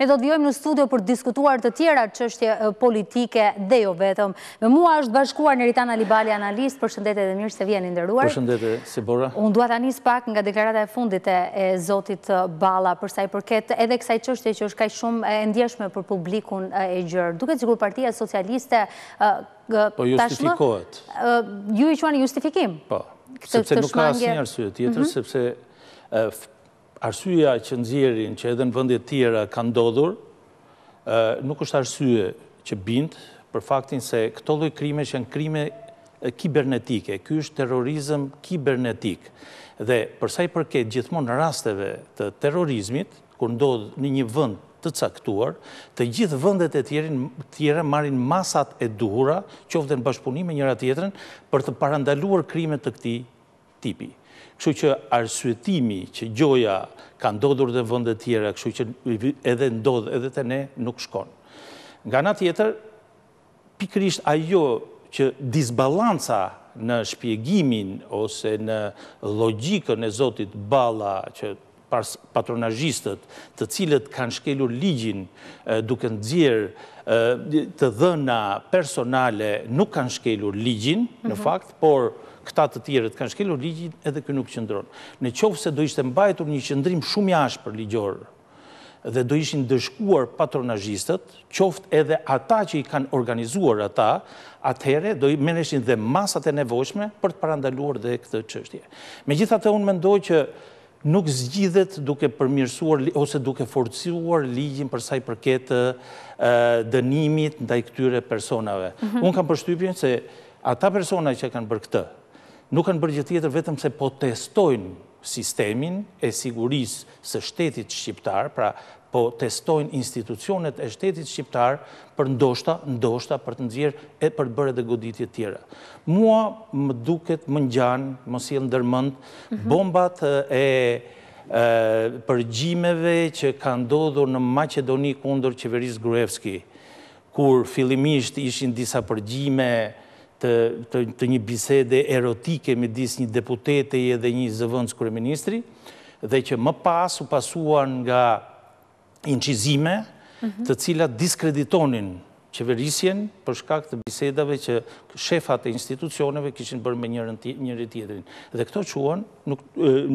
Ne do të vjojmë në studio për diskutuar të tjera qështje politike dhe jo vetëm. Me mua është bashkuar në Ritana Libali, analist, për shëndete dhe mirë se vjenë ndërruar. Për shëndete, si bora. Unë duat anis pak nga deklarata e fundit e Zotit Bala, përsa i përket edhe kësaj qështje që është kaj shumë e ndjeshme për publikun e gjërë. Duket që kur partia socialiste... Po justifikohet. Ju i që anë justifikim? Po, sepse nuk ka asë një arsye tjetër, mhm. sepse Arsyja që zjerin që edhe në vende tjera ka ndodhur, ë nuk është arsye që bind për faktin se këto lloj krime janë krime kibernetike. Ky është terrorizëm kibernetik. Dhe për sa i përket gjithmonë rasteve të terrorizmit kur ndodh në një vend të caktuar, të gjithë vendet e tjera marrin masat e duhura, qoftë në bashpunim me njëra tjetrën, për të parandaluar krime të këtij tipi. Kështu që arsuetimi që gjoja ka ndodhur dhe vëndet tjera, kështu që edhe ndodhë edhe të ne nuk shkon. Nga nga tjetër, pikrisht ajo që disbalanca në shpjegimin ose në logikën e Zotit Bala që patronajistët të cilët kanë shkelur ligjin duke në dzirë të dhëna personale nuk kanë shkelur ligjin në mhm. fakt, por këta të të kanë shkelur ligjit, edhe kjo nuk qëndron. Në qoftë se do ishte mbajtur një qëndrim shumë jashë për ligjorë, dhe do ishin dëshkuar patronajistët, qoftë edhe ata që i kanë organizuar ata, atëhere do i meneshin dhe masat e nevojshme për të parandaluar dhe këtë qështje. Me gjitha të unë mendoj që nuk zgjidhet duke përmirësuar ose duke forcuar ligjin për saj përket dënimit ndaj këtyre personave. Mhm. Unë kam përshtypjen se ata persona që kanë bërë këtë, nuk kanë bërgjë tjetër vetëm se po testojnë sistemin e sigurisë së shtetit shqiptar, pra po testojnë institucionet e shtetit shqiptar për ndoshta, ndoshta, për të nëzirë e për të bërë dhe goditje tjera. Mua më duket më njënë, më si mhm. e në bombat e përgjimeve që ka ndodhur në Macedoni kundur qeverisë Gruevski, kur fillimisht ishin disa përgjime, të një bisede erotike me disë një deputete i edhe një zëvëndës kërëministri, dhe që më pas u pasuan nga incizime mhm. të cilat diskreditonin qeverisjen për shkak të bisedave që shefat e institucioneve kishin bërë me njëri tjetërin. Dhe këto quen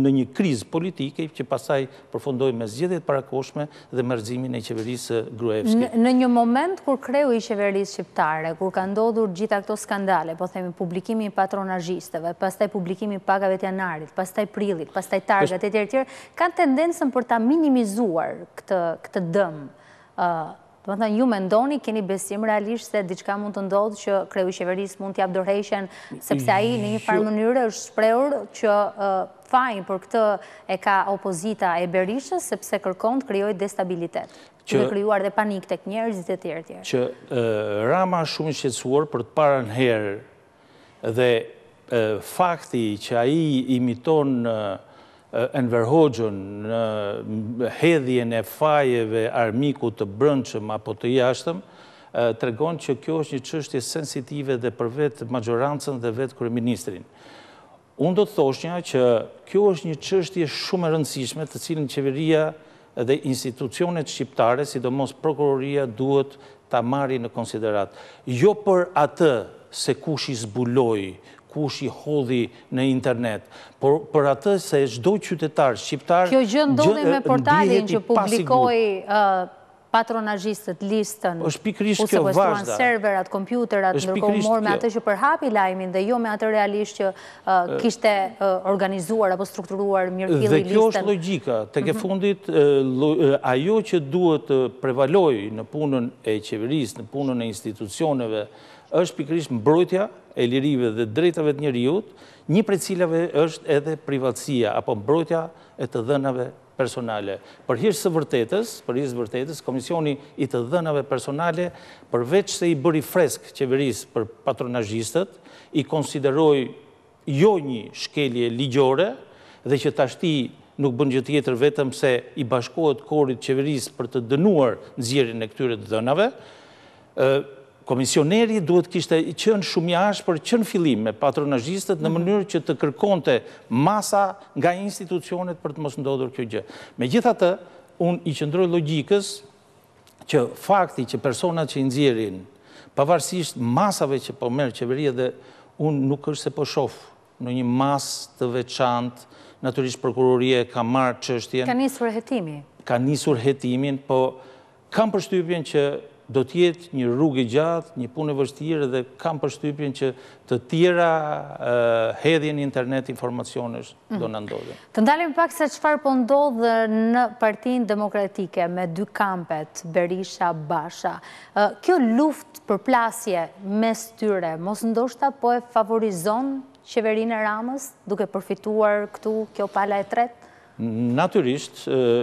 në një kriz politike që pasaj përfondoj me zgjedit parakoshme dhe mërzimin e qeverisë Gruevski. Në një moment kur kreu i qeverisë qiptare, kur ka ndodhur gjitha këto skandale, po themi publikimi patronajisteve, pastaj publikimi pagave të janarit, pastaj prilit, pastaj targat e tjertjere, ka tendensën për ta minimizuar këtë dëmë Dhe më thënë, ju me ndoni, keni besim realisht se diçka mund të ndodhë që kreu i qeverisë mund t'jap dorheshen, sepse aji në një farë mënyrë është shpreur që fajnë për këtë e ka opozita e berishës, sepse kërkon të kreoj destabilitet. Që dhe kryuar dhe panik të kënjerës dhe tjerë tjerë. Që rama shumë qëtësuar për të parën herë dhe fakti që aji imiton në Enver Hoxhën në hedhjen e fajeve armiku të brëndshëm apo të jashtëm, të regon që kjo është një qështje sensitive dhe për vetë majorancën dhe vetë kërëministrin. Unë do të thoshnja që kjo është një qështje shumë rëndësishme të cilin qeveria dhe institucionet shqiptare, sidomos prokuroria, duhet të amari në konsiderat. Jo për atë se kush i zbuloj, ku shi hodhi në internet. Por për atë se shdoj qytetar, shqiptar... Kjo gjëndodhi me portalin që publikoj patronajistët listën, u se përstuan serverat, kompjuterat, ndërkohë mor me atë që përhapi lajimin dhe jo me atë realisht që kishte organizuar apo strukturuar mjërkili listën. Dhe kjo është logika, të ke mhm. fundit, ajo që duhet prevaloj në punën e qeverisë, në punën e institucioneve, është pikrish mbrojtja e lirive dhe drejtave të njëriut, një prej cilave është edhe privatsia apo mbrojtja e të dhenave personale. Për hirë së vërtetës, për hirë së vërtetës, Komisioni i të dhenave personale, përveç se i bëri fresk qeverisë për patronajistët, i konsideroj jo një shkelje ligjore dhe që tashti nuk bën gjithë tjetër vetëm se i bashkohet korit qeverisë për të dënuar nëzirin e këtyre të dënave, komisioneri duhet kishte qënë shumë jashë për qënë filim me patronajistët në mhm. mënyrë që të kërkonte masa nga institucionet për të mos ndodhur kjo gjë. Me gjitha të, unë i qëndroj logikës që fakti që personat që i nëzirin, pavarësisht masave që po merë qeveria dhe unë nuk është se po shofë në një mas të veçantë, naturisht prokurorie ka marë qështjen. Ka njësur hetimi. Ka njësur hetimin, po kam përshtypjen që do tjetë një rrugë i gjatë, një punë e vështirë dhe kam përshtypjen që të tjera hedhjen internet informacionës do mhm. në ndodhe. Të ndalim pak se qëfar po ndodhe në partin demokratike me dy kampet, Berisha, Basha. Kjo luft për plasje mes tyre, mos ndoshta po e favorizon qeverin e ramës duke përfituar këtu kjo pala e tretë? Naturisht,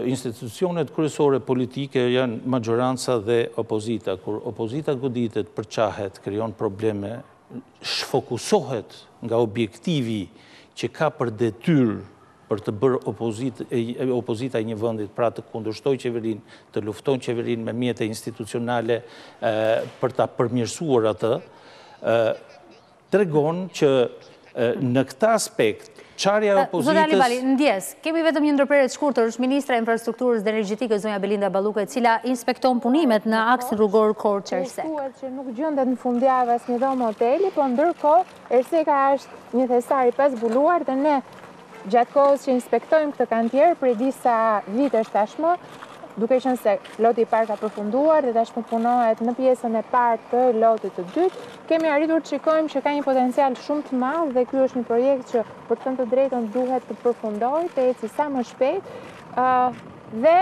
institucionet kërësore politike janë majoranca dhe opozita. Kur opozita goditet përqahet, kryon probleme, shfokusohet nga objektivi që ka për detyr për të bërë opozita i një vëndit, pra të kundushtoj qeverin, të lufton qeverin me mjetë institucionale për ta përmjërsuar atë, të regon që në këta aspekt qarja e opozitës... Zotë Ali ndjes, kemi vetëm një ndërpere të shkurëtër, është Ministra e Infrastrukturës dhe Energetikës, Zonja Belinda Baluke, cila inspekton punimet në aksin rrugor rrugorë korë qërsek. Në nuk gjëndet në fundjave së një dhomë hoteli, po ndërko, e ka është një thesari pas buluar, dhe ne gjatë kohës që inspektojmë këtë kantjerë, prej disa vitës tashmë, duke qënë se loti i parë ka përfunduar dhe tash punohet në pjesën e parë të lotit të dytë, kemi arritur të shikojmë që ka një potencial shumë të madh dhe ky është një projekt që për të të drejtën duhet të përfundojë, të eci sa më shpejt. ë dhe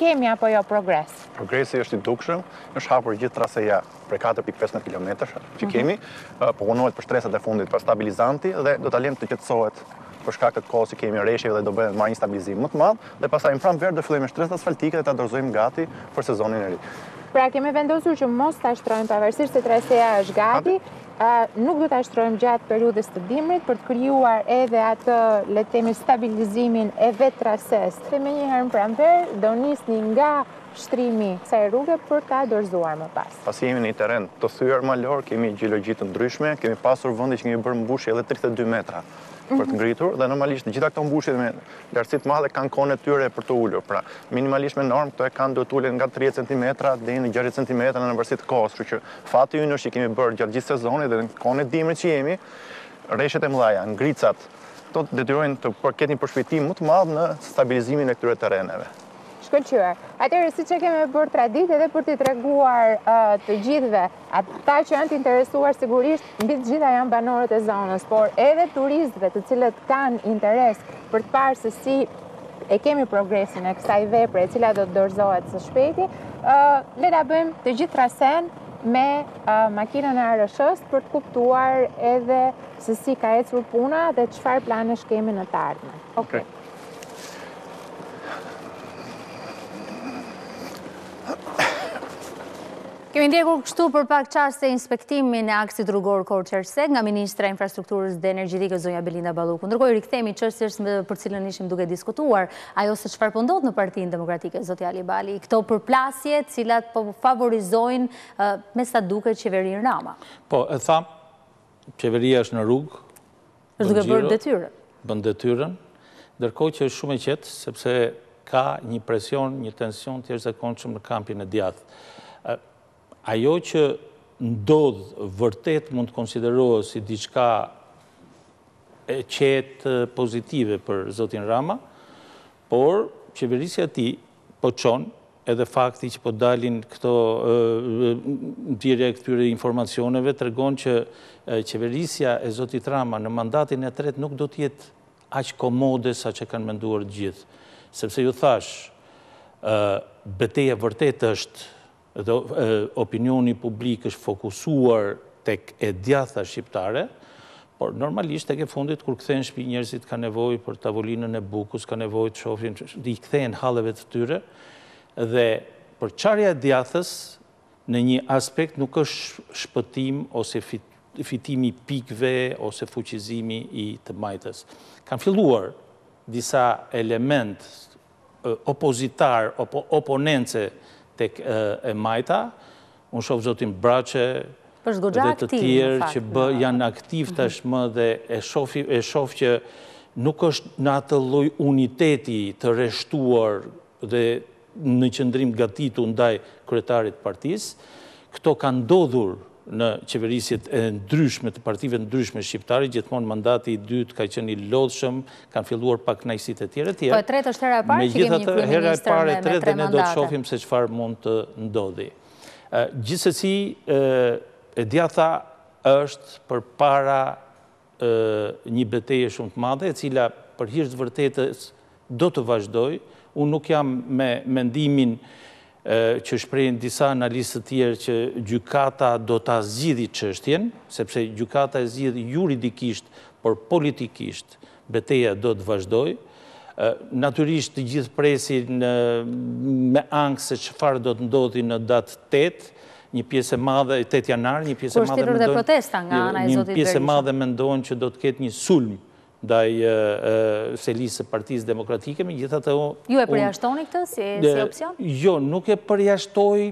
kemi apo jo progres. Progresi është i dukshëm, është hapur gjithë traseja për 4.15 km që mhm. kemi, mm për shtresat e fundit për stabilizanti dhe do ta lëmë të qetësohet për shkak të kohës që kemi rreshje dhe do bëhet marrë një stabilizim më të madh dhe pastaj në pranverë do fillojmë shtresat asfaltike dhe ta dorëzojmë gati për sezonin e ri. Pra kemi vendosur që mos ta shtrojmë pavarësisht se traseja është gati, a, nuk do ta shtrojmë gjatë periudhës të dimrit për të krijuar edhe atë le të themi stabilizimin e vetë trasës. Dhe me një herë në pranverë do nisni nga shtrimi kësaj rrugë për ta dorëzuar më pas. Pasi jemi në një terren të thyer malor, kemi gjeologji të ndryshme, kemi pasur vende që kemi bërë mbushje edhe 32 metra për të ngritur dhe normalisht gjitha këto mbushje me lartësi të madhe kanë kone tyre për të ulur. Pra, minimalisht me normë këto e kanë duhet ulen nga 30 cm deri në 60 cm në të kohë, kështu që fati ynë është i kemi bërë gjatë gjithë sezonit dhe në kone dimrit që jemi, reshet e mëdhaja, ngricat, to detyrojnë të një përshpejtim më të madh në stabilizimin e këtyre terreneve shkëllqyër. Atërë, si që keme për tradit edhe për uh, të të reguar të gjithve, ata ta që janë të interesuar sigurisht, në bitë gjitha janë banorët e zonës, por edhe turistve të cilët kanë interes për të parë se si e kemi progresin e kësaj vepre, e cila do të dorëzohet së shpeti, uh, le da bëjmë të gjithë rasen me uh, makinën e arëshës për të kuptuar edhe se si ka e cërë puna dhe qëfar plane shkemi kemi në tarnë. Okej. Kemi ndjekur kështu për pak qaste inspektimin e aksit rrugor Korqerse nga Ministra Infrastrukturës dhe Energjitikë, Zonja Belinda Baluku. Ndërkoj, rikëthemi qështërës më për cilën ishim duke diskutuar, ajo se qëfar pëndot po në partinë demokratike, Zotë Ali Bali, këto përplasje cilat po favorizojnë me sa duke qeverinë rama. Po, e tha, qeveria është në rrugë, është duke bërë detyre. ndërkoj që është shumë e qetë, sepse ka një presion, një tension të jeshtë në kampin e djathë ajo që ndodh vërtet mund të konsiderohet si diçka e qetë pozitive për Zotin Rama, por qeverisja ti po qonë edhe fakti që po dalin këto direkt e këtyre informacioneve të regon që qeverisja e Zotit Rama në mandatin e tret nuk do tjetë aqë komode sa që kanë menduar gjithë. Sepse ju thash, beteje vërtet është dhe opinioni publik është fokusuar tek e djatha shqiptare, por normalisht tek e fundit kur këthejnë shpi njerëzit ka nevoj për tavolinën e bukus, ka nevoj të shofrin, i këthejnë haleve të tyre, dhe për qarja e djathës në një aspekt nuk është shpëtim ose fitimi pikve ose fuqizimi i të majtës. Kanë filluar disa element opozitar, oponence tek e majta, unë shofë zotin braqe dhe të tjerë që janë aktiv mhm. tashmë dhe e shofë që nuk është në atë loj uniteti të reshtuar dhe në qëndrim gatitu ndaj kretarit partis, këto ka ndodhur në qeverisit e ndryshme, të partive ndryshme shqiptari, gjithmonë mandati i dytë ka qeni lodhshëm, kanë filluar pak najsit e tjere tjere. Po e tretë është hera e parë që kemi një me tre mandate. Me të hera e parë e tretë dhe ne do të shofim se qëfar mund të ndodhi. Gjithsesi, e djatha është për para një beteje shumë të madhe, e cila për hirtë vërtetës do të vazhdoj. Unë nuk jam me mendimin që shprejnë disa analisët tjerë që gjukata do të zidhi qështjen, sepse gjukata e zidhi juridikisht, por politikisht, beteja do të vazhdoj. Naturisht të gjithë presin me angë se që farë do të ndodhi në datë 8, një pjesë e madhe, 8 janar, një pjesë e madhe mendojnë që do të ketë një sulmë ndaj selisë partiz demokratike, me gjitha të... Ju e përjashtoni këtë si opcion? Jo, nuk e përjashtoj,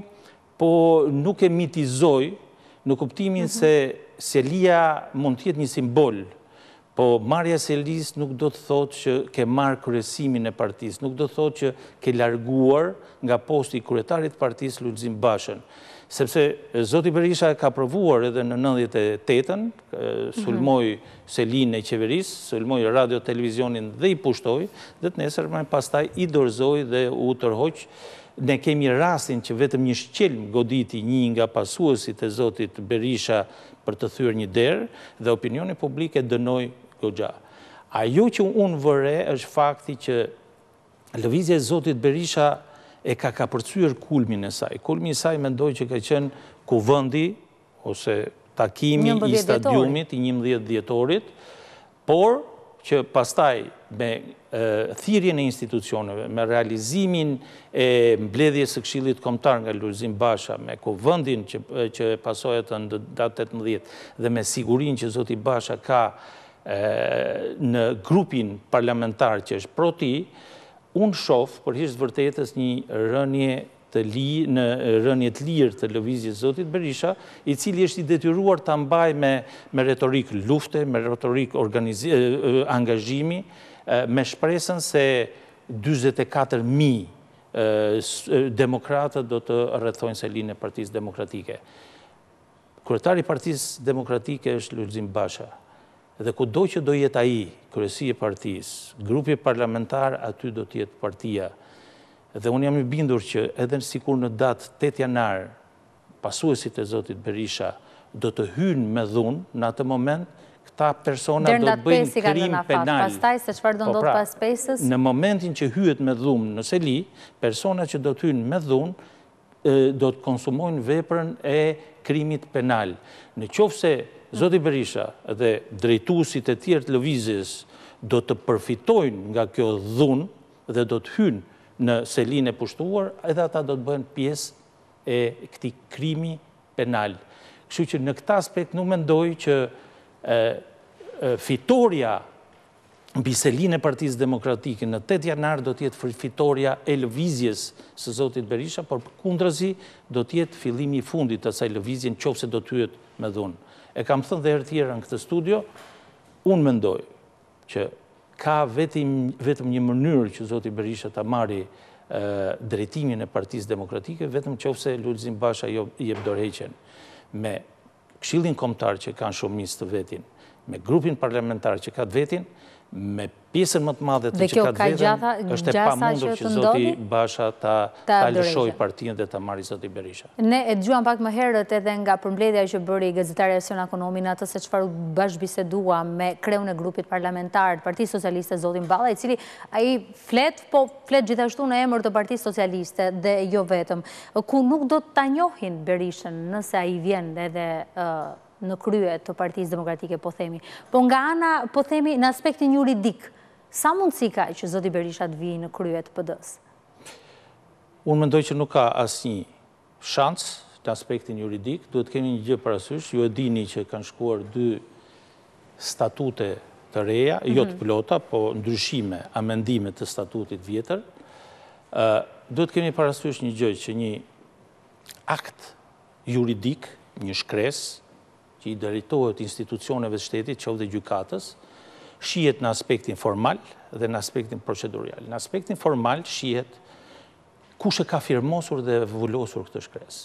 po nuk e mitizoj, në kuptimin mhm. se selia mund tjetë një simbol, po marja selisë nuk do të thot që ke marë kërësimin e partiz, nuk do të thot që ke larguar nga posti kërëtarit partiz Lulzim bashën sepse Zoti Berisha ka provuar edhe në nëndjet e tetën, sulmoj mhm. selin e qeveris, sulmoj radio televizionin dhe i pushtoj, dhe të nesër me pastaj i dorzoj dhe u tërhoq, ne kemi rastin që vetëm një shqelm goditi një nga pasuësit e Zotit Berisha për të thyrë një derë, dhe opinioni publike dënoj gogja. Ajo që unë vëre është fakti që lëvizje Zotit Berisha nështë, e ka ka kulmin e saj. Kulmin e saj mendoj që ka qenë kuvëndi, ose takimi i stadiumit i njëmdhjet djetorit, por që pastaj me thirjen e institucioneve, me realizimin e mbledhje së kshilit komtar nga Lurzim Basha, me kuvëndin që pasojët në datët në djetë, dhe me sigurin që Zoti Basha ka në grupin parlamentar që është proti, unë shofë për hishtë vërtetës një rënje të li, në rënje të lirë të lëvizjës Zotit Berisha, i cili është i detyruar të ambaj me retorik lufte, me retorik angazhimi, me shpresën se 24.000 demokratët do të rrethojnë se linë e partiz demokratike. Kërëtari partiz demokratike është Lullzim Basha dhe ku do që do jetë aji, kërësi e partijës, grupi parlamentar, aty do tjetë partija. Dhe unë jam i bindur që edhe në sikur në datë 8 janar, pasuesit e Zotit Berisha, do të hynë me dhunë në atë moment, këta persona do të bëjnë krim penal. Po pra, në momentin që hyet me dhunë në seli, persona që do të hynë me dhunë, do të konsumojnë veprën e krimit penal. Në qofë se Zoti Berisha dhe drejtusit e tjertë lëvizjes do të përfitojnë nga kjo dhunë dhe do të hynë në selin e pushtuar edhe ata do të bëhen pjesë e këti krimi penal. Kështu që në këta aspekt nuk mendoj që fitoria në biselin e partiz demokratikin në 8 janar do tjetë fitoria e lëvizjes së Zotit Berisha, por për kundrazi do tjetë fillimi fundit të saj lëvizjen qofse do të me dhunë e kam thënë dhe herë tjera në këtë studio, unë mendoj që ka vetëm një mënyrë që Zoti Berisha ta mari drejtimin e partiz demokratike, vetëm që ofse Lullëzim Basha jo, jep dorheqen me këshillin komtar që kanë shumë njës të vetin, me grupin parlamentar që ka të vetin, me pjesën më të madhe të që ka të është e pa mundur që Zoti Basha ta lëshoj partijën dhe ta marri Zoti Berisha. Ne e gjuam pak më herët edhe nga përmbledhja që bëri Gazetarja Sion Akonomin atës e qëfaru bashkë bisedua me kreun e grupit parlamentarët, Parti Socialiste Zoti Bala, i cili a i flet, po flet gjithashtu në emër të Parti Socialiste dhe jo vetëm. Ku nuk do të njohin Berisha nëse a i vjen edhe në krye të partijës demokratike, po themi. Po nga ana, po themi, në aspektin juridik, sa mundësi ka që Zoti Berisha të vijë në krye të pëdës? Unë mendoj që nuk ka asë një shansë të aspektin juridik, duhet kemi një gjë parasysh, ju e dini që kanë shkuar dy statute të reja, jo të mhm. plota, po ndryshime, amendime të statutit vjetër, duhet kemi parasysh një gjë që një akt juridik, një shkresë, që i dëritohet institucioneve të shtetit, që dhe gjukatës, shijet në aspektin formal dhe në aspektin procedurial. Në aspektin formal shijet kush e ka firmosur dhe vullosur këtë shkres.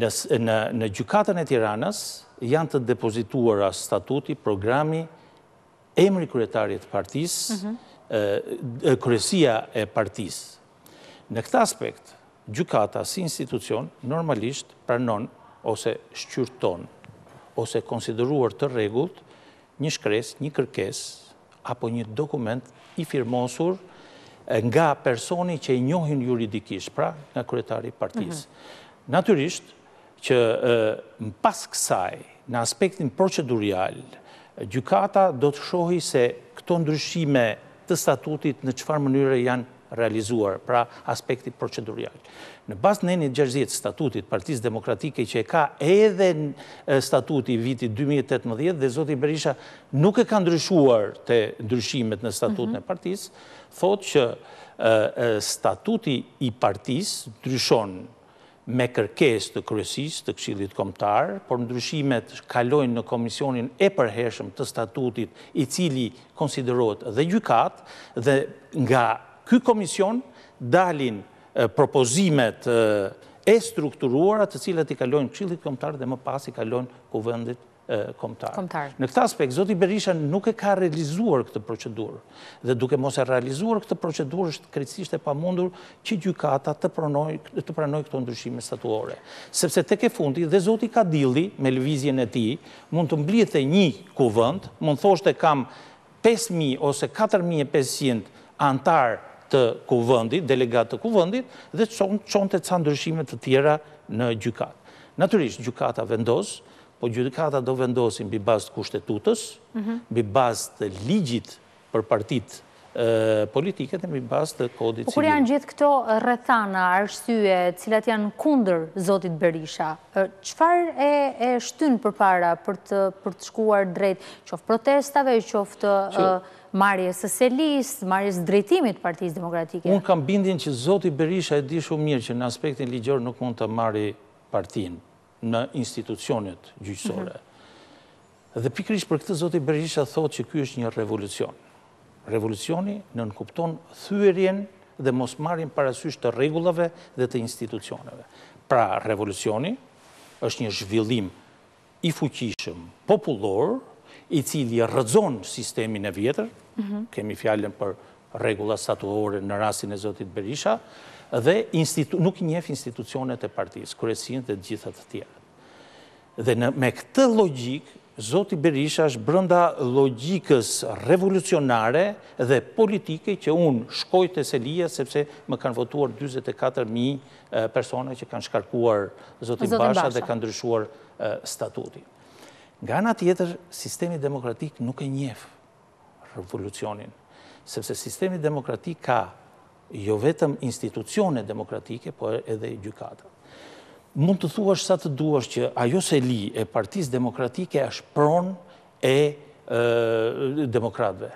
Në gjukatën e tiranës janë të depozituara statuti, programi, emri kërëtarit partis, kërësia e partis. Në këtë aspekt, gjukata si institucion normalisht pranon ose shqyrton ose konsideruar të regullt një shkres, një kërkes, apo një dokument i firmosur nga personi që i njohin juridikisht, pra nga kryetari partijës. Mhm. Naturisht që në pas kësaj, në aspektin procedurial, gjukata do të shohi se këto ndryshime të statutit në qëfar mënyre janë realizuar, pra aspekti procedurial. Në bas në një gjërzit statutit partiz demokratike që e ka edhe statuti viti 2018 dhe Zoti Berisha nuk e ka ndryshuar të ndryshimet në statut në mhm. partiz, thot që statuti i partiz ndryshon me kërkes të kryesis të këshillit komtar, por ndryshimet kalojnë në komisionin e përheshëm të statutit i cili konsiderot dhe gjykat dhe nga Këj komision dalin propozimet e strukturuarat të cilat i kalojnë këshillit komtar dhe më pas i kalojnë kuvendit komtar. Në këtë aspekt, Zoti Berisha nuk e ka realizuar këtë procedur dhe duke mos e realizuar këtë procedur është kritisisht e pamundur që gjykata të pranoj këto ndryshime statuore. Sepse të ke fundi dhe Zoti ka dili me lëvizjen e ti mund të mblit e një kuvend mund thosht e kam 5.000 ose 4.500 antarë të kuvëndit, delegat të kuvëndit, dhe qonë të ca ndryshimet të tjera në gjukat. Naturisht, gjykata vendos, po gjukata do vendosin bi bazë të kushtetutës, mhm. bi bazë të ligjit për partit politiket e mi bas të kodit po civil. Po kërë janë gjithë këto rëthana, arshtyje, cilat janë kunder Zotit Berisha, qëfar e shtynë për para për të shkuar drejt qoftë protestave, qoftë marjes selis, marjes drejtimit partijës demokratike? Unë kam bindin që Zoti Berisha e di shumë mirë që në aspektin ligjor nuk mund të marri partin në institucionet gjyqësore. Mhm. Dhe pikrish për këtë Zoti Berisha thot që kjo është një revolucion. Revolucioni në nënkupton thyërjen dhe mos marrin parasysh të regullave dhe të institucioneve. Pra, revolucioni është një zhvillim i fuqishëm popullor, i cili rëzon sistemin e vjetër, Mhm. kemi fjallën për regula statuore në rasin e Zotit Berisha, dhe nuk njef institucionet e partijës, kërësien dhe gjithat të tjera. Dhe me këtë logik, Zotit Berisha është brënda logikës revolucionare dhe politike që unë shkoj të selia, sepse më kanë votuar 24.000 persone që kanë shkarkuar Zotit Basha dhe kanë dryshuar statutin. Nga nga tjetër, sistemi demokratik nuk e njefë revolucionin. Sepse sistemi demokratik ka jo vetëm institucione demokratike, po edhe gjykata. Mund të thuash sa të duash që ajo se li e partiz demokratike është pron e demokratve.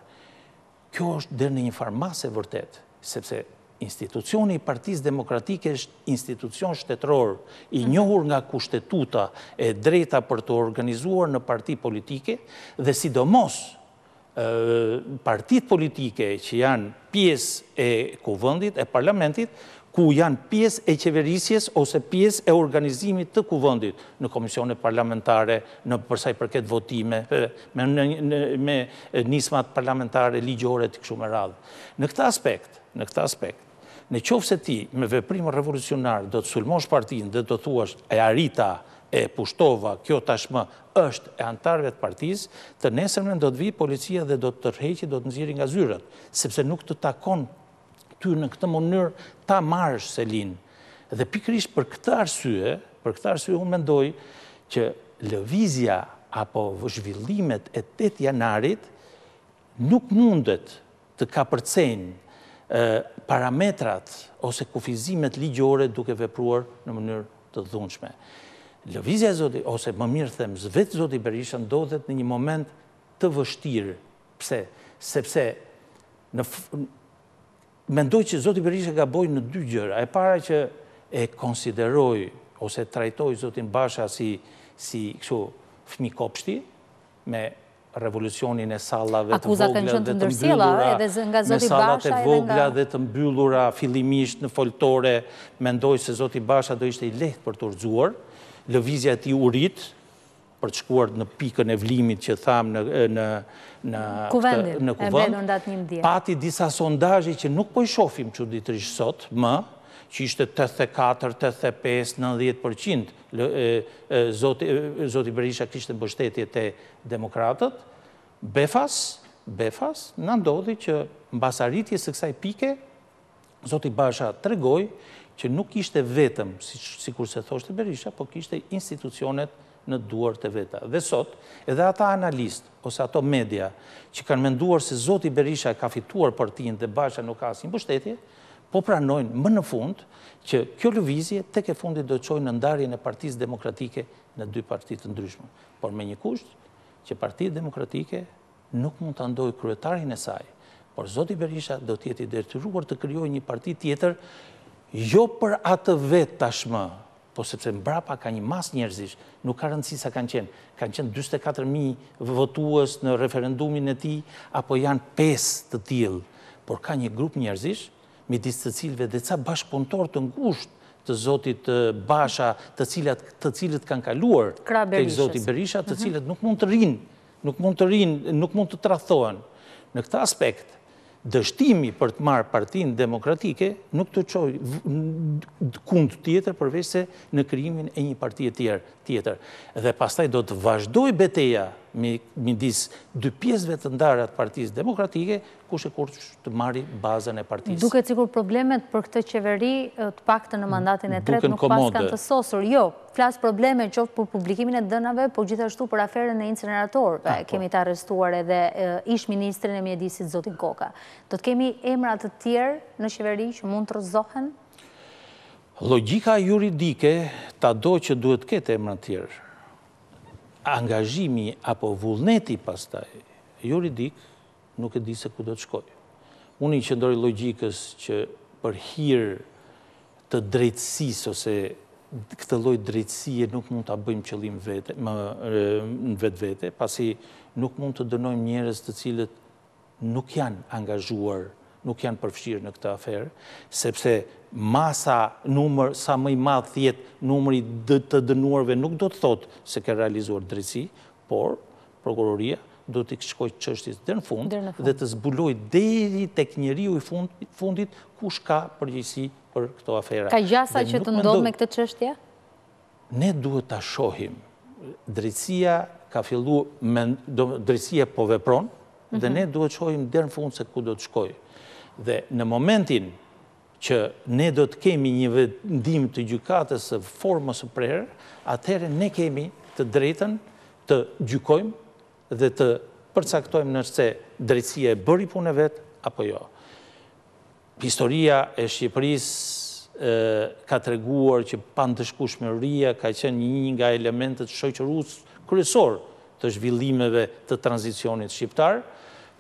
Kjo është dhe në një farmas e vërtet, sepse institucioni i partiz demokratike është institucion shtetror, i mm. njohur nga kushtetuta e drejta për të organizuar në parti politike, dhe sidomos, partit politike që janë pjesë e kuvëndit e parlamentit, ku janë pjesë e qeverisjes ose pjesë e organizimit të kuvëndit në komisione parlamentare, në përsaj përket votime, me nismat parlamentare, ligjore të këshu më radhë. Në këta aspekt, në këta aspekt, në qofë se ti me veprimë revolucionarë do të sulmosh partinë dhe do të thuash e arita e pushtova kjo tashmë është e antarve të partiz, të nesër në do të vi policia dhe do të tërheqi, do të nëziri nga zyrat, sepse nuk të takon ty në këtë mënyrë ta marrës se linë. Dhe pikrish për këtë arsye, për këtë arsye unë mendoj që lëvizja apo vëzhvillimet e 8 janarit nuk mundet të kapërcen parametrat ose kufizimet ligjore duke vepruar në mënyrë të dhunshme lëvizja e Zotit, ose më mirë them, zvetë Zotit Berisha ndodhet në një moment të vështirë. Pse? Sepse në Mendoj që Zoti Berisha ka bojë në dy gjëra. E para që e konsideroj ose trajtoj Zotin Basha si, si kështu fmi kopshti me revolucionin e sallave të vogla dhe të mbyllura. Akuzat kanë qenë të edhe nga edhe nga sallat e vogla dhe të mbyllura fillimisht në foltore, mendoj se Zoti Basha do ishte i lehtë për të urxuar lëvizja ti urit, për të shkuar në pikën e vlimit që thamë në kuvënd, pati disa sondajë që nuk po i shofim që ditërishë sot, më, që ishte 84, 85, 90%, zoti, zoti Berisha kështë në bështetje të demokratët, befas, befas, në ndodhi që në basaritje së kësaj pike, zoti Basha të regoj, që nuk ishte vetëm, si kur se thoshtë berisha, po kishte institucionet në duar të veta. Dhe sot, edhe ata analistë, ose ato media, që kanë menduar se Zoti Berisha ka fituar partijin dhe bashkë nuk asin bështetje, po pranojnë më në fund që kjo lëvizje të ke fundit do të qojnë në ndarje në partijës demokratike në dy të ndryshme. Por me një kusht, që partijët demokratike nuk mund të ndojë kryetarin e saj, por Zoti Berisha do tjeti dhe të të kryoj një partij tjetër jo për atë vetë tashmë, po sepse në brapa ka një mas njerëzish, nuk ka rëndësi sa kanë qenë. Kanë qenë 24.000 votuës në referendumin e ti, apo janë 5 të tilë, por ka një grup njerëzish, mi disë të cilve dhe ca bashkëpontor të ngusht të zotit basha, të cilat të cilët kanë kaluar të i zotit Berisha, të mhm. cilët nuk mund të rinë, nuk mund të rinë, nuk mund të trathohen. Në këta aspekt, dështimi për të marë partinë demokratike nuk të qojë kund tjetër përveç se në kryimin e një partijet tjerë tjetër. Dhe pastaj do të vazhdoj beteja midis dy pjesëve të ndarat partijës demokratike, kush e kur të marri bazën e partijës. Duket sikur problemet për këtë qeveri të pak të në mandatin e tretë nuk pas kanë të sosur. Jo, flasë probleme qoftë për publikimin e dënave, po gjithashtu për aferën e inceneratorve. Kemi të arrestuar edhe ish ministrin e mjedisit Zotin Koka. Do të kemi emrat të tjerë në qeveri që mund të rëzohen logika juridike ta do që duhet kete emra tjerë, angazhimi apo vullneti pastaj juridik nuk e di se ku do të shkoj. Unë i qëndori logikës që për hirë të drejtsis ose këtë loj drejtsie nuk mund të bëjmë qëllim vete, më, në vetë vete, pasi nuk mund të dënojmë njërës të cilët nuk janë angazhuar nuk janë përfshirë në këtë aferë, sepse masa numër sa mëj madhë thjetë numëri të dënuarve nuk do të thotë se ke realizuar drejtësi, por prokuroria do të këshkoj qështis dhe në fund dhe të zbuloj dheri të kënjëri u i fundit kush ka përgjësi për këto afera. Ka gjasa që të ndodhë me këtë qështje? Ne duhet të shohim. Drejtësia ka fillu, drejtësia po vepron dhe mhm. ne duhet të shohim dhe në fund se ku do të shkojë. Dhe në momentin që ne do të kemi një vendim të gjukatës së formës e prerë, atëherë ne kemi të drejten të gjukojmë dhe të përcaktojmë nërse drejtsia e bëri punë e vetë, apo jo. Historia e Shqipëris ka të reguar që pan të shmërria ka qenë një një nga elementet shëqërusë kërësor të zhvillimeve të tranzicionit shqiptarë,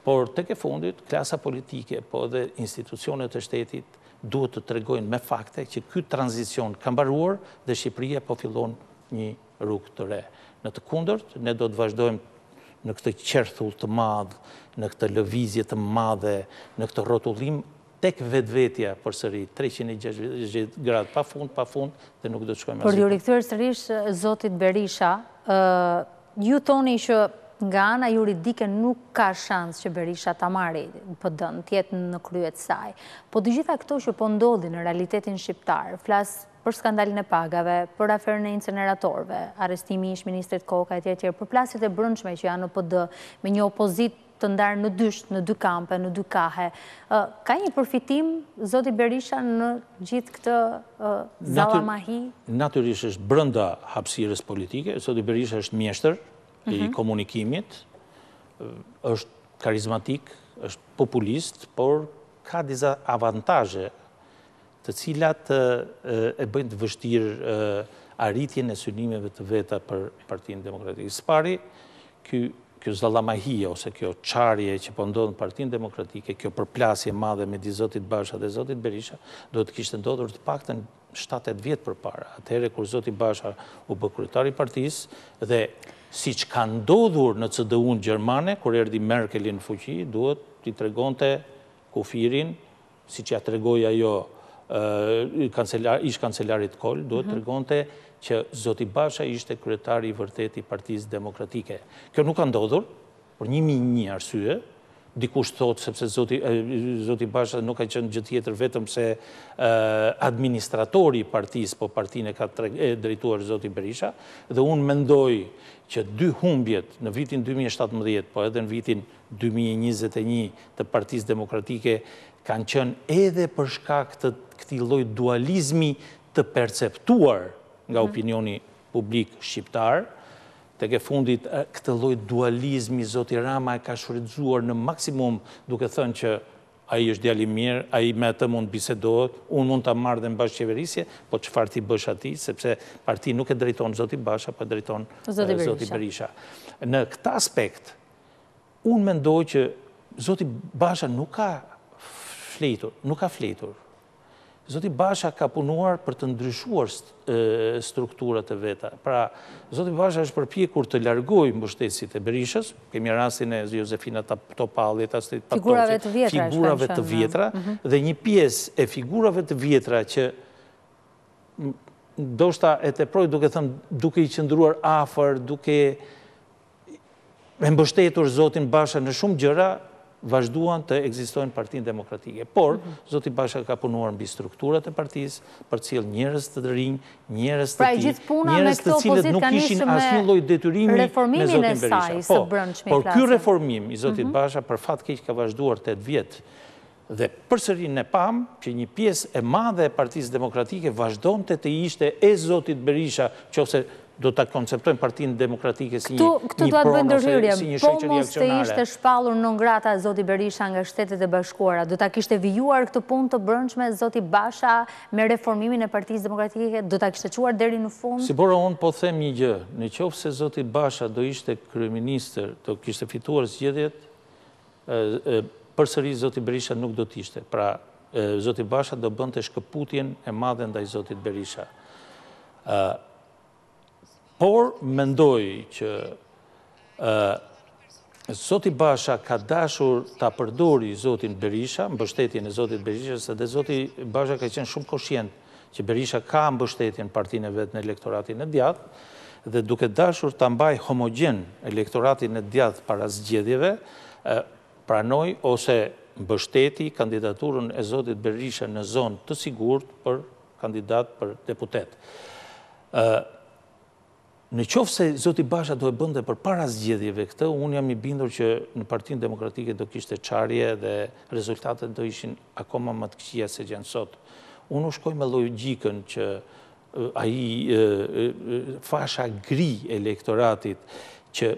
Por të ke fundit, klasa politike, po dhe institucionet e shtetit, duhet të tregojnë me fakte që këtë tranzicion kam baruar dhe Shqipëria po fillon një rrugë të re. Në të kundërt, ne do të vazhdojmë në këtë qërthull të madhë, në këtë lëvizje të madhe, në këtë rotullim, tek vetë vetja për sëri, 360 gradë, pa fund, pa fund, dhe nuk do të shkojmë asikë. Por ju rikëtër sërish, eh, Zotit Berisha, eh, ju toni që nga ana juridike nuk ka shansë që Berisha ta marri për po dënë, tjetë në kryet saj. Po të gjitha këto që po ndodhi në realitetin shqiptar, flasë për skandalin e pagave, për aferën e inceneratorve, arestimi ish ministrit koka e tjerë tjerë, për plasit e brëndshme që janë në PD, me një opozit të ndarë në dysht, në dy kampe, në dy kahe. Ka një përfitim, Zoti Berisha, në gjithë këtë zala mahi? Natyrisht është brënda hapsires politike, Zoti Berisha është mjeshtër, i mhm. komunikimit, është karizmatik, është populist, por ka disa avantaje të cilat e bëjnë të vështirë arritjen e synimeve të veta për partinë demokratikë. Së pari, kjo zalamahia ose kjo qarje që pëndodhë po në partinë demokratikë, kjo përplasje madhe me Zotit Basha dhe zotit Berisha, do të kishtë ndodhër të pakten 7-8 vjetë për para. Atere, kur zotit Basha u bëkrytari partisë dhe si që ka ndodhur në CDU në Gjermane, kur erdi Merkelin në fuqi, duhet të tregonte të kufirin, si që ja tregoj ajo ishë kancelarit kol, duhet të mhm. tregon të që Zoti Basha ishte kryetari i vërteti partiz demokratike. Kjo nuk ka ndodhur, por njimi një arsye, dikush thotë, sepse Zoti Basha nuk ka qënë gjithë tjetër vetëm se administratori partijës, po partijën e ka drejtuar Zoti Berisha, dhe unë mendoj që dy humbjet në vitin 2017, po edhe në vitin 2021 të partijës demokratike, kanë qënë edhe përshka këti loj dualizmi të perceptuar nga mhm. opinioni publik shqiptarë, të ke fundit këtë lojt dualizmi, Zoti Rama e ka shuridzuar në maksimum duke thënë që a i është djali mirë, a i me të mund bisedohet, unë mund të marrë dhe në bashkë qeverisje, po që farë ti bësh ati, sepse parti nuk e drejton Zoti Basha, po e drejton Zoti Berisha. Në këta aspekt, unë mendoj që Zoti Basha nuk ka fletur, nuk ka fletur, Zoti Basha ka punuar për të ndryshuar strukturat e veta. Pra, Zoti Basha është përpjekur të largoj mbështesit e Berishës, kemi rastin e Josefina Topalit, figurave të vjetra, mhm. dhe një pies e figurave të vjetra që do shta e të proj duke thëmë duke i qëndruar afer, duke e mbështetur Zotin Basha në shumë gjëra, vazhduan të egzistojnë partinë demokratike. Por, mhm. Zoti Basha ka punuar mbi strukturat e partisë, për cilë njërës të dërinj, njërës të pra, ti, njërës të cilët nuk ishin asë një detyrimi me Zotin Berisha. Po, por kjo reformim i Zotit mhm. Basha për fatë keq ka vazhduar të të vjetë dhe përsërin ne pam që një piesë e madhe e partisë demokratike vazhdojnë të të ishte e Zotit Berisha që ose do të konceptojnë partinë demokratike si një progrës, si një shëqëri akcionale. Po mos të ishte shpalur në ngrata Zoti Berisha nga shtetet e bashkuara, do të kishte vijuar këtë pun të brënçme Zoti Basha me reformimin e partijës demokratike, do të kishte quar deri në fund? Si bora, unë po them një gjë, në qofë se Zoti Basha do ishte kryeminister, do kishte fituar zgjedjet, përsëri Zoti Berisha nuk do tishte, pra Zoti Basha do bënd të shkëputjen e madhe ndaj Zotit Berisha por mendoj që Zoti Basha ka dashur të apërdori Zotin Berisha, mbështetjen e Zotit Berisha, se dhe Zoti Basha ka qenë shumë koshjent që Berisha ka mbështetjen partine vetë në elektoratin e djathë, dhe duke dashur të mbaj homogen elektoratin e djathë para zgjedhjeve, pranoj ose mbështeti kandidaturën e Zotit Berisha në zonë të sigurët për kandidat për deputetë. Në qofë se Zoti Basha do e bënde për para zgjedhjeve këtë, unë jam i bindur që në partin demokratike do kishte qarje dhe rezultatet do ishin akoma më të këqia se gjenë sot. Unë u shkoj me logikën që aji fasha gri elektoratit që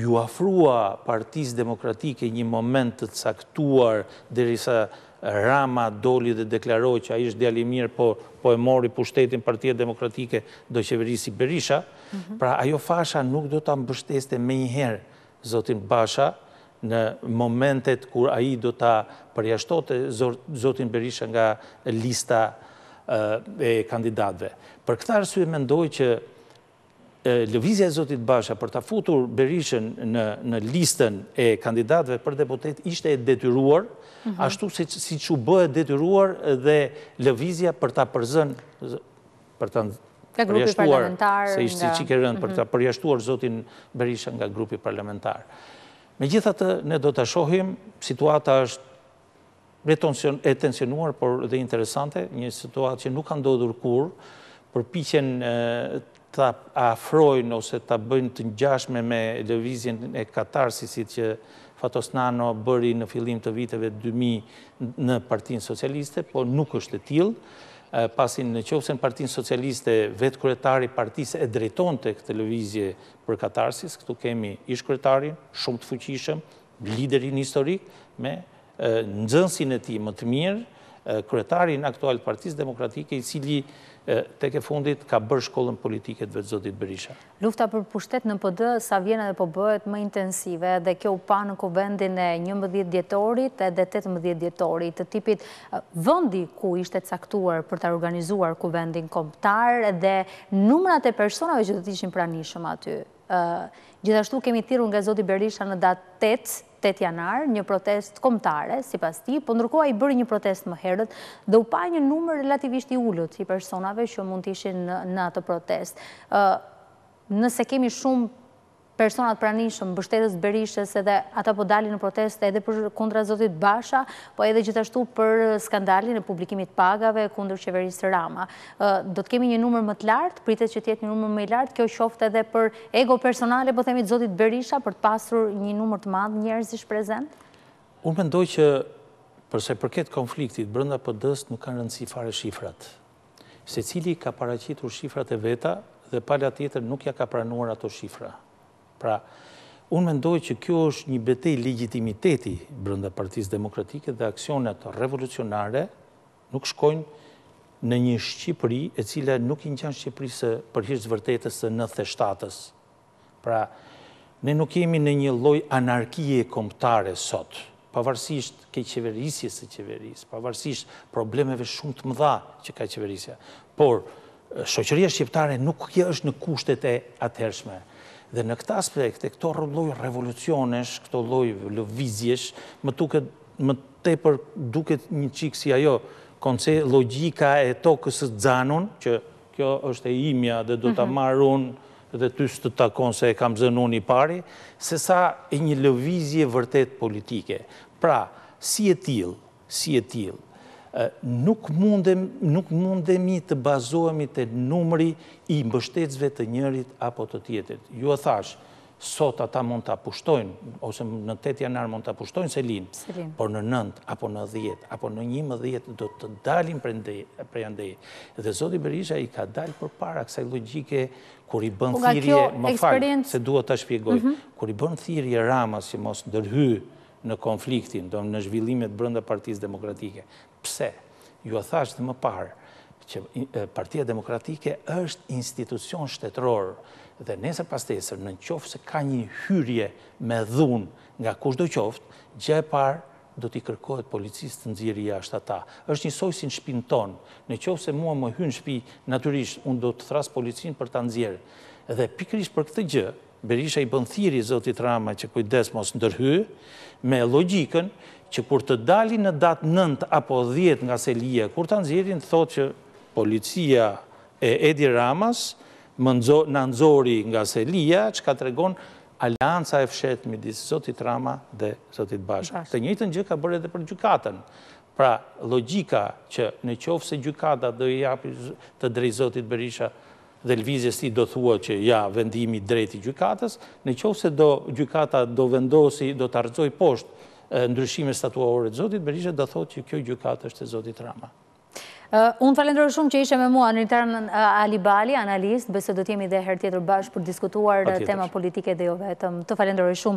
ju afrua partiz demokratike një moment të caktuar dhe risa Rama doli dhe deklaroj që a ishtë djali mirë, po, po e mori pushtetin partijet demokratike do qeverisi Berisha, mhm. pra ajo fasha nuk do të ambështeste me njëherë, zotin Basha, në momentet kur a i do të përjashtote zotin Berisha nga lista e kandidatve. Për këtë arsu e mendoj që lëvizja e Zotit Basha për ta futur Berishën në listën e kandidatëve për deputet ishte e detyruar, mhm. ashtu si që e detyruar dhe lëvizja për ta përzën, për të përjashtuar, se ishte si për ta mhm. përjashtuar Zotin Berishën nga grupi parlamentar. Me gjitha të ne do të shohim, situata është e tensionuar, por dhe interesante, një situatë që nuk ka ndodhur kur, përpichen të afrojnë ose të bëjnë të njashme me levizjen e katarsisit që Fatos Nano bëri në filim të viteve 2000 në partinë socialiste, po nuk është të tilë, pasin në qofse Partin partinë socialiste vetë kretari partisë e drejton të këtë levizje për katarsis, këtu kemi ish kretarin, shumë të fuqishëm, liderin historik, me nëzënsin e ti më të mirë, kretarin aktual partisë demokratike, i cili tek fundit ka bërë shkollën politiket vëtë Zotit Berisha. Lufta për pushtet në PD sa vjena dhe po bëhet më intensive dhe kjo pa në kuvendin e 11 djetorit edhe 18 djetorit të tipit vëndi ku ishte caktuar për të organizuar kuvendin komptar dhe numrat e personave që të të ishin pranishëm aty. Gjithashtu kemi tiru nga Zotit Berisha në datë 8 janar, një protest komtare, si pas ti, po ndërkoha i bërë një protest më herët, dhe u pa një numër relativisht i ullët i personave që mund të ishin në atë protest. Nëse kemi shumë personat praninshëm, bështetës berishës edhe ata po dalin në protest edhe për kundra Zotit Basha, po edhe gjithashtu për skandalin e publikimit pagave kundër qeverisë Rama. Do të kemi një numër më të lartë, pritet që tjetë një numër më i lartë, kjo shofte edhe për ego personale, po themi Zotit Berisha, për të pasur një numër të madhë njerëzish prezent? Unë mendoj që përse përket konfliktit, brënda për dëst nuk kanë rëndësi fare shifrat. Se cili ka paracitur shifrat e veta dhe pala tjetër nuk ja ka pranuar ato shifra. Pra, unë mendoj që kjo është një betej legitimiteti brënda Partisë demokratike dhe aksionet revolucionare nuk shkojnë në një Shqipëri e cila nuk i një qanë Shqipëri se përhirës vërtetës së në theshtatës. Pra, ne nuk jemi në një loj anarkije komptare sot, pavarësisht ke qeverisje së qeveris, pavarësisht problemeve shumë të mëdha që ka qeverisja. Por, shoqëria shqiptare nuk kje është në kushtet e atërshme. Dhe në këtë aspekt e këto rëlloj revolucionesh, këto rëlloj lëvizjesh, më tuket, më tepër duket një qikë si ajo, konce logika e to kësë të zanon, që kjo është e imja dhe do të mhm. marron dhe ty së të takon se e kam zënun i pari, se sa e një lëvizje vërtet politike. Pra, si e tilë, si e tilë, nuk mundem, nuk mundemi të bazohemi të numri i mbështetësve të njërit apo të tjetërit. Ju e thash, sot ata mund të apushtojnë, ose në 8 janar mund të apushtojnë se linë, por në 9, apo në 10, apo në 11 do të dalin për andeje. Dhe Zodi Berisha i ka dalë për para kësaj logike, kur i bënë thirje, më farë, se duhet të shpjegoj, mhm. kur i bënë thirje rama, si mos ndërhyë, në konfliktin, do në zhvillimet brënda partijës demokratike. Pse? Ju a thashtë dhe më parë, që partia demokratike është institucion shtetëror dhe nesër pastesër në qofë se ka një hyrje me dhunë nga kush do qoftë, gjë e parë do t'i kërkohet policistë të nëzirja është ata. është një sojë si në shpinë tonë, në qofë se mua më hynë shpi naturisht, unë do të thrasë policinë për të nëzirë. Dhe pikrish për këtë gjë, Berisha i bëndhiri, Zotit Rama, që kujdes mos ndërhy, me logikën që kur të dali në datë nëndë apo dhjetë nga selia, kur të nëzirin, thot që policia e Edi Ramas në nëndzori nga selia, që ka të regonë alianca e fshetë me disë Zotit Rama dhe Zotit Bashë. Të njëjtën gjë ka bërë edhe për gjukatën. Pra, logika që në qofë se gjukata dhe i api të Zotit Berisha dhe lvizje si do thua që ja vendimi drejti gjykatës, në qovë se do gjykata do vendosi, do të arzoj poshtë ndryshime statuarore të zotit, berishe do thotë që kjo gjykatë është të zotit rama. Unë falenderoj shumë që ishe me mua në një tërën Ali Bali, analist, bësë do t'jemi dhe herë tjetër bashkë për diskutuar tema politike dhe jo vetëm. Të falenderoj shumë.